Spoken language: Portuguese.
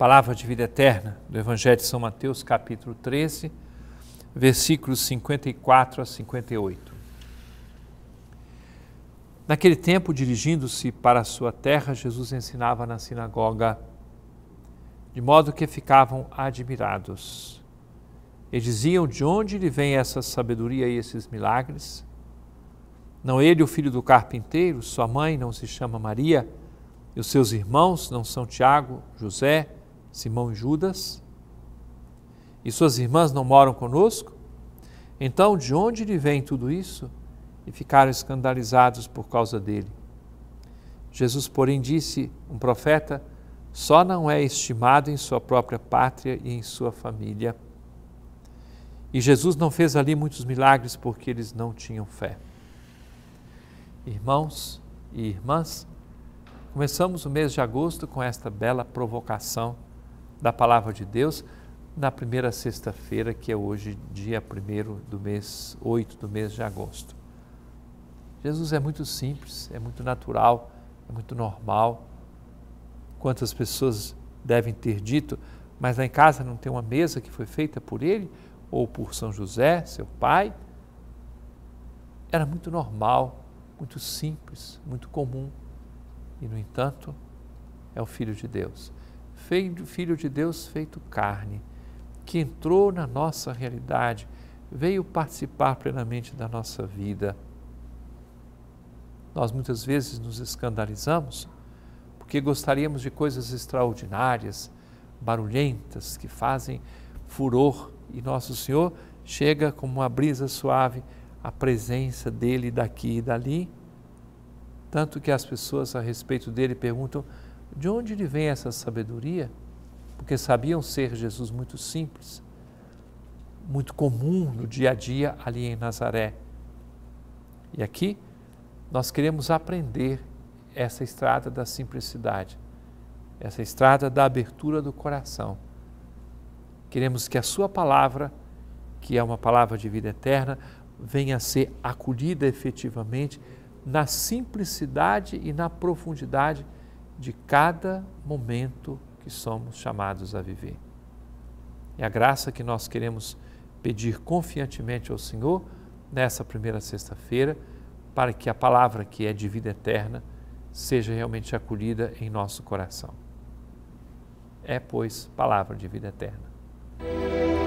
Palavra de vida eterna do Evangelho de São Mateus, capítulo 13, versículos 54 a 58. Naquele tempo, dirigindo-se para a sua terra, Jesus ensinava na sinagoga, de modo que ficavam admirados. E diziam: De onde lhe vem essa sabedoria e esses milagres? Não ele, o filho do carpinteiro, sua mãe não se chama Maria, e os seus irmãos não são Tiago, José, Simão e Judas, e suas irmãs não moram conosco? Então, de onde lhe vem tudo isso? E ficaram escandalizados por causa dele. Jesus, porém, disse: Um profeta só não é estimado em sua própria pátria e em sua família. E Jesus não fez ali muitos milagres porque eles não tinham fé. Irmãos e irmãs, começamos o mês de agosto com esta bela provocação da palavra de Deus na primeira sexta-feira, que é hoje, dia 1 do mês 8 do mês de agosto. Jesus é muito simples, é muito natural, é muito normal. Quantas pessoas devem ter dito, mas lá em casa não tem uma mesa que foi feita por ele ou por São José, seu pai? Era muito normal, muito simples, muito comum. E, no entanto, é o Filho de Deus. Filho de Deus feito carne, que entrou na nossa realidade, veio participar plenamente da nossa vida. Nós muitas vezes nos escandalizamos porque gostaríamos de coisas extraordinárias, barulhentas, que fazem furor, e Nosso Senhor chega como uma brisa suave, a presença dele daqui e dali, tanto que as pessoas a respeito dele perguntam: de onde lhe vem essa sabedoria? Porque sabiam ser Jesus muito simples, muito comum no dia a dia ali em Nazaré. E aqui nós queremos aprender essa estrada da simplicidade, essa estrada da abertura do coração. Queremos que a Sua palavra, que é uma palavra de vida eterna, venha a ser acolhida efetivamente na simplicidade e na profundidade de cada momento que somos chamados a viver. É a graça que nós queremos pedir confiantemente ao Senhor nessa primeira sexta-feira, para que a palavra que é de vida eterna seja realmente acolhida em nosso coração. É, pois, palavra de vida eterna.